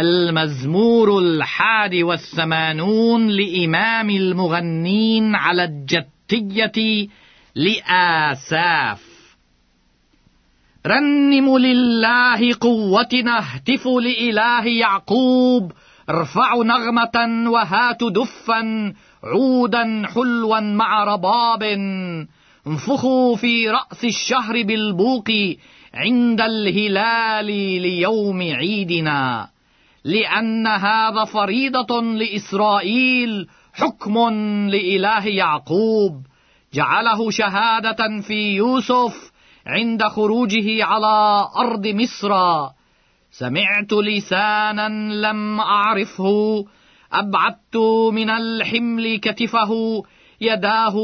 المزمور الحادي والثمانون لإمام المغنين على الجتية لآساف رنم لله قوتنا اهتف لإله يعقوب ارفع نغمة وهات دفا عودا حلوا مع رباب انفخوا في رأس الشهر بالبوق عند الهلال ليوم عيدنا لأن هذا فريضة لإسرائيل حكم لإله يعقوب جعله شهادة في يوسف عند خروجه على أرض مصر سمعت لسانا لم أعرفه أبعدت من الحمل كتفه يداه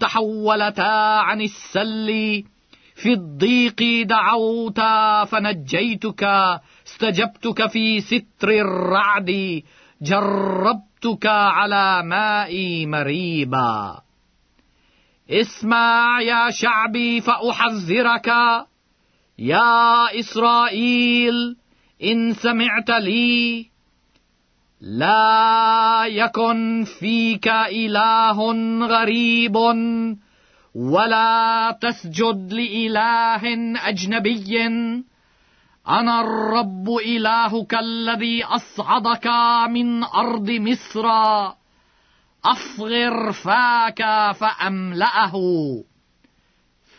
تحولتا عن السلِّ في الضيق دعوت فنجيتك استجبتك في ستر الرعد جربتك على مائي مريبا اسمع يا شعبي فأحذرك يا إسرائيل إن سمعت لي لا يكن فيك إله غريب ولا تسجد لإله أجنبي أنا الرب إلهك الذي أصعدك من أرض مصر أصغر فاك فأملأه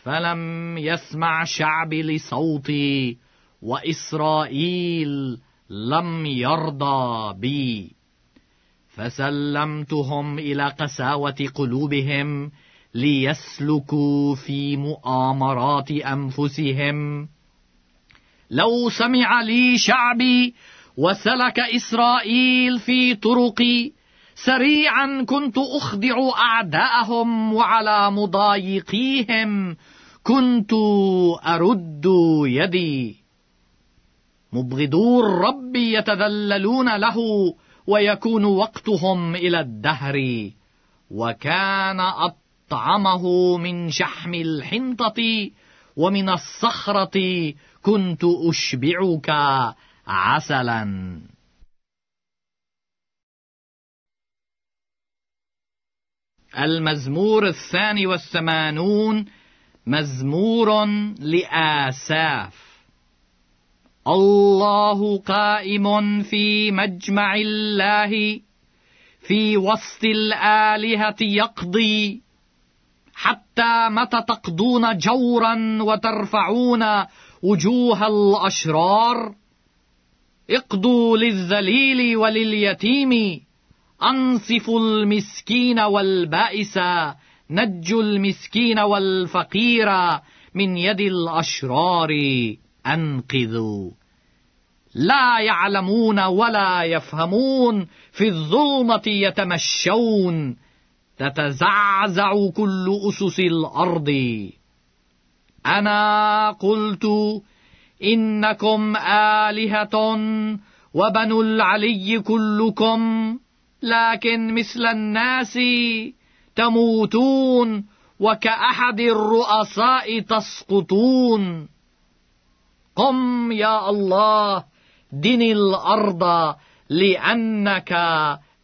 فلم يسمع شعبي لصوتي وإسرائيل لم يرضى بي فسلمتهم إلى قساوة قلوبهم ليسلكوا في مؤامرات أنفسهم لو سمع لي شعبي وسلك إسرائيل في طرقي سريعا كنت أخدع أعداءهم وعلى مضايقيهم كنت أرد يدي مبغضو الرب يتذللون له ويكون وقتهم إلى الدهر وكان طعمه من شحم الحنطة ومن الصخرة كنت أشبعك عسلا المزمور الثاني والثمانون مزمور لآساف الله قائم في مجمع الله في وسط الآلهة يقضي حتى متى تقضون جورا وترفعون وجوه الأشرار اقضوا للذليل ولليتيم أنصفوا المسكين والبائس نجوا المسكين والفقير من يد الأشرار أنقذوا لا يعلمون ولا يفهمون في الظلمة يتمشون تتزعزع كل أسس الأرض أنا قلت إنكم آلهة وبنو العلي كلكم لكن مثل الناس تموتون وكأحد الرؤساء تسقطون قم يا الله دن الأرض لأنك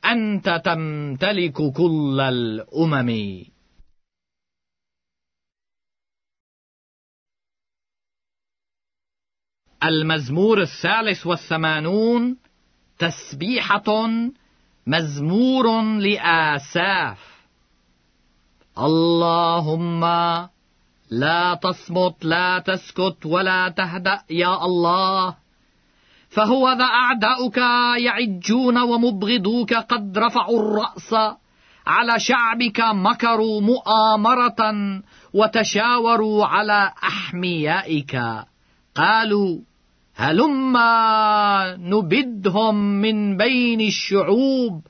أنت تمتلك كل الأمم المزمور الثالث والثمانون تسبيحة مزمور لآساف اللهم لا تصمت لا تسكت ولا تهدأ يا الله فهو ذا أعداؤك يعجون ومبغضوك قد رفعوا الرأس على شعبك مكروا مؤامرة وتشاوروا على أحميائك قالوا هلما نبدهم من بين الشعوب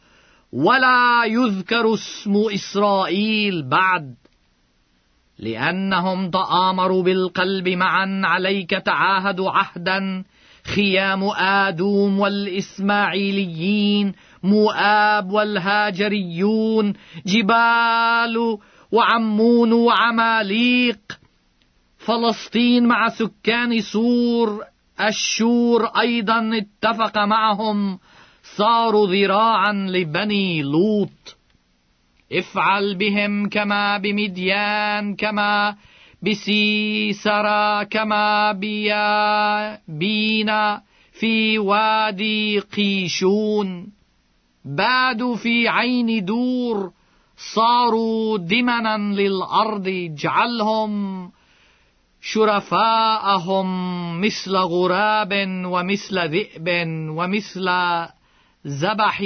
ولا يذكر اسم إسرائيل بعد لأنهم تآمروا بالقلب معا عليك تعاهدوا عهدا خيام آدوم والإسماعيليين مؤاب والهاجريون جبال وعمون وعماليق فلسطين مع سكان سور الشور أيضا اتفق معهم صاروا ذراعا لبني لوط افعل بهم كما بمديان كما بسيسرى كما بيا بينا في وادي قيشون بادوا في عين دور صاروا دمنا للأرض اجعلهم شرفاءهم مثل غراب ومثل ذئب ومثل زبح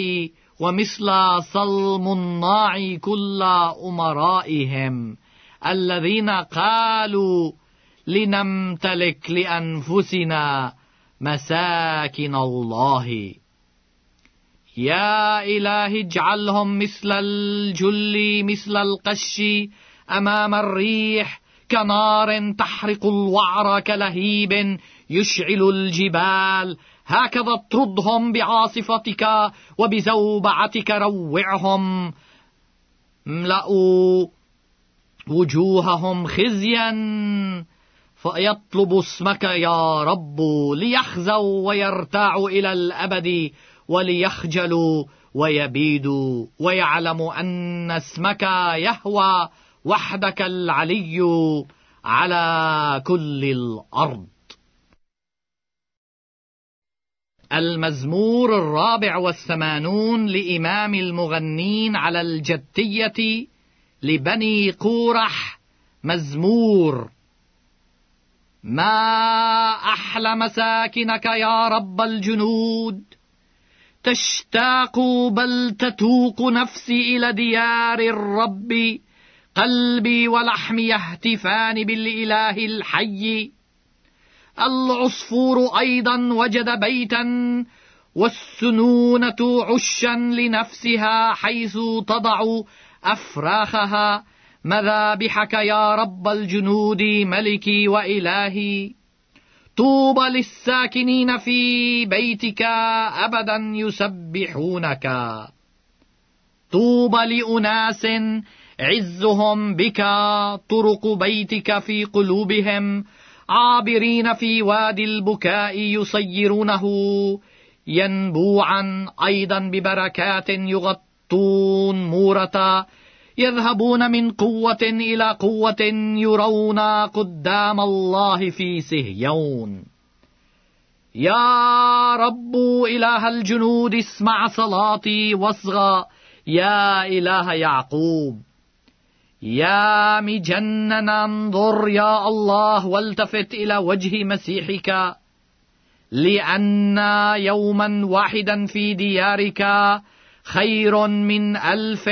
ومثل صلم الناع كل أمرائهم الذين قالوا لنمتلك لانفسنا مساكن الله يا إله اجعلهم مثل الجل مثل القش أمام الريح كنار تحرق الوعر كلهيب يشعل الجبال هكذا اطردهم بعاصفتك وبزوبعتك روعهم املأوا وجوههم خزيا فيطلب اسمك يا رب ليحزوا ويرتاعوا إلى الأبد وليخجلوا ويبيدوا ويعلموا أن اسمك يهوى وحدك العلي على كل الأرض المزمور الرابع والثمانون لإمام المغنين على الجتيه لبني قورح مزمور ما أحلى مساكنك يا رب الجنود تشتاق بل تتوق نفسي إلى ديار الرب قلبي ولحمي يهتفان بالإله الحي العصفور أيضا وجد بيتا والسنونة عشا لنفسها حيث تضع أفراخها مذابحك يا رب الجنود ملكي وإلهي طوبى للساكنين في بيتك أبدا يسبحونك طوبى لأناس عزهم بك طرق بيتك في قلوبهم عابرين في وادي البكاء يصيرونه ينبوعا أيضا ببركات يغطي يأتون مورة يذهبون من قوة إلى قوة يرون قدام الله في سهيون يا رب إله الجنود اسمع صلاتي واصغى يا إله يعقوب يا مجنن انظر يا الله والتفت إلى وجه مسيحك لأن يوما واحدا في ديارك خير من ألف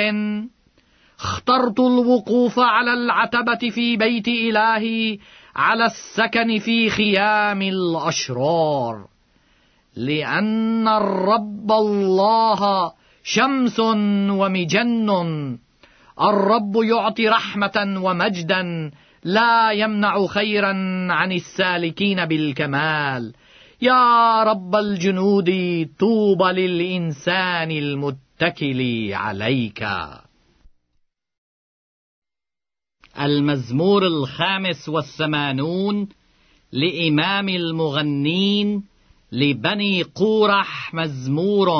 اخترت الوقوف على العتبة في بيت إلهي على السكن في خيام الأشرار لأن الرب الله شمس ومجن الرب يعطي رحمة ومجدا لا يمنع خيرا عن السالكين بالكمال يا رب الجنود طوبى للإنسان المتكل عليك المزمور الخامس والثمانون لإمام المغنين لبني قورح مزمور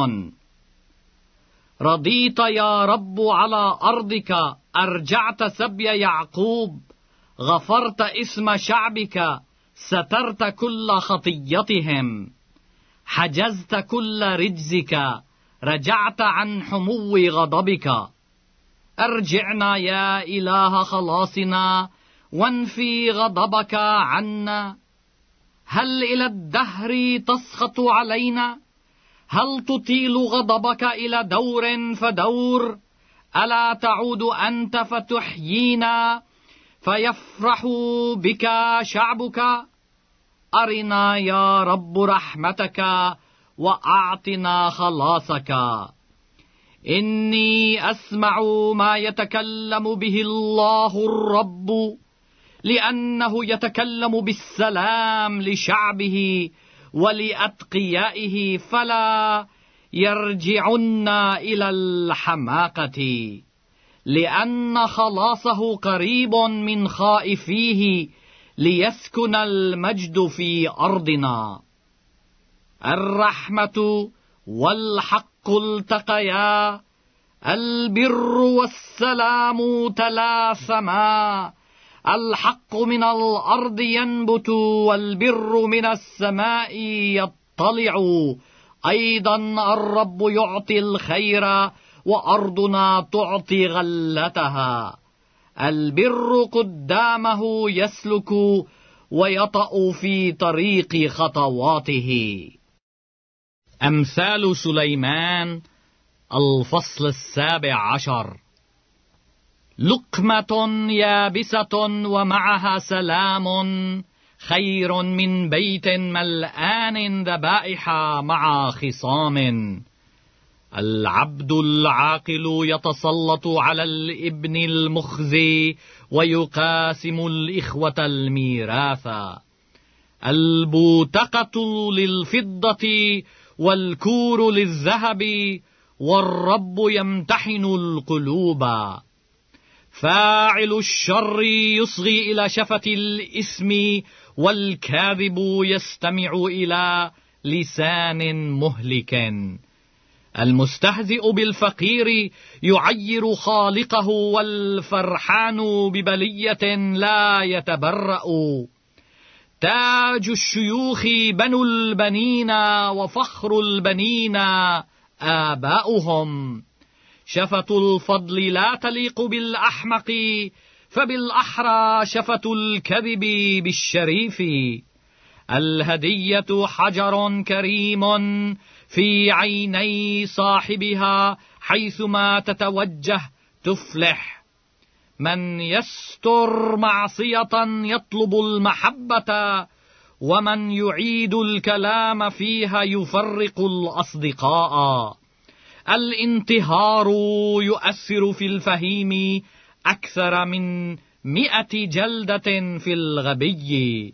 رضيت يا رب على أرضك أرجعت سبي يعقوب غفرت اسم شعبك سترت كل خطيتهم حجزت كل رجزك رجعت عن حمو غضبك ارجعنا يا اله خلاصنا وانفي غضبك عنا هل الى الدهر تسخط علينا هل تطيل غضبك الى دور فدور الا تعود انت فتحيينا فيفرح بك شعبك أرنا يا رب رحمتك وأعطنا خلاصك إني أسمع ما يتكلم به الله الرب لأنه يتكلم بالسلام لشعبه ولأتقيائه فلا يرجعن إلى الحماقة لأن خلاصه قريب من خائفيه ليسكن المجد في أرضنا الرحمة والحق التقيا البر والسلام تلاثما الحق من الأرض ينبت والبر من السماء يطلع أيضا الرب يعطي الخير وأرضنا تعطي غلتها البر قدامه يسلك ويطأ في طريق خطواته أمثال سليمان الفصل السابع عشر لقمة يابسة ومعها سلام خير من بيت ملآن ذبائح مع خصام العبد العاقل يتسلط على الابن المخزي ويقاسم الإخوة الميراثا البوتقة للفضة والكور للذهب والرب يمتحن القلوب فاعل الشر يصغي إلى شفة الإسم والكاذب يستمع إلى لسان مهلك المستهزئ بالفقير يعير خالقه والفرحان ببلية لا يتبرأ تاج الشيوخ بنو البنين وفخر البنين آباؤهم شفة الفضل لا تليق بالأحمق فبالأحرى شفة الكذب بالشريف الهدية حجر كريم في عيني صاحبها حيثما تتوجه تفلح من يستر معصية يطلب المحبة ومن يعيد الكلام فيها يفرق الأصدقاء الانتهار يؤثر في الفهيم أكثر من مئة جلدة في الغبي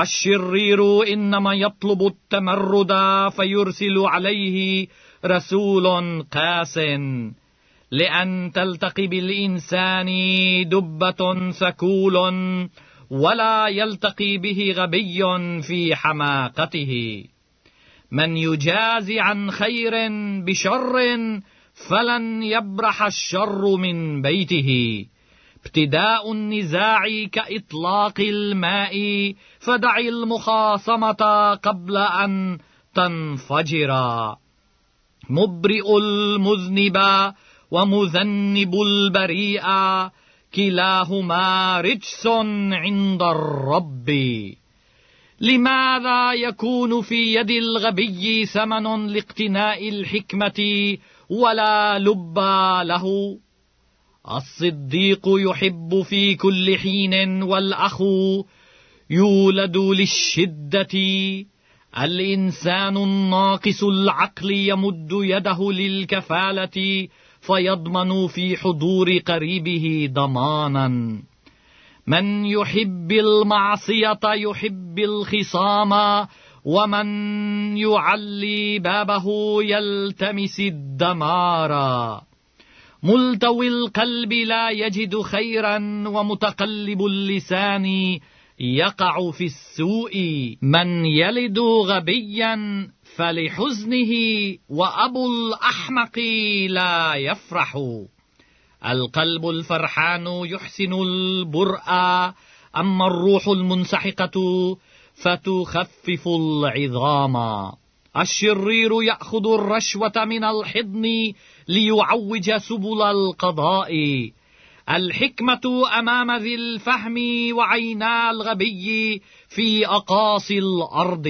الشرير إنما يطلب التمرد فيرسل عليه رسول قاس لأن تلتقي بالإنسان دبة سكول ولا يلتقي به غبي في حماقته من يجازي عن خير بشر فلن يبرح الشر من بيته ابتداء النزاع كإطلاق الماء فدع المخاصمة قبل أن تنفجرا مبرئ المذنب ومذنب البريء كلاهما رجس عند الرب لماذا يكون في يد الغبي ثمن لاقتناء الحكمة ولا لب له؟ الصديق يحب في كل حين والأخ يولد للشدة الإنسان الناقص العقل يمد يده للكفالة فيضمن في حضور قريبه ضمانا من يحب المعصية يحب الخصام ومن يعلي بابه يلتمس الدمارا ملتوي القلب لا يجد خيرا ومتقلب اللسان يقع في السوء من يلد غبيا فلحزنه وأبو الأحمق لا يفرح القلب الفرحان يحسن البرأ أما الروح المنسحقة فتخفف العظام الشرير يأخذ الرشوة من الحضن ليعوج سبل القضاء الحكمة أمام ذي الفهم وعينا الغبي في أقاصي الأرض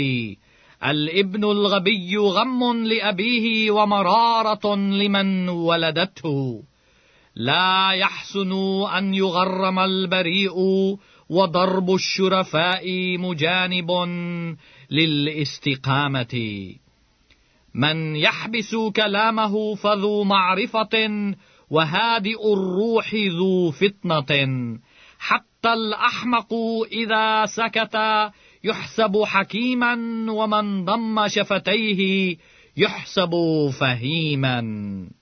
الابن الغبي غم لأبيه ومرارة لمن ولدته لا يحسن أن يغرم البريء وضرب الشرفاء مجانب للاستقامة من يحبس كلامه فذو معرفة وهادئ الروح ذو فطنة حتى الأحمق إذا سكت يحسب حكيما ومن ضم شفتيه يحسب فهيما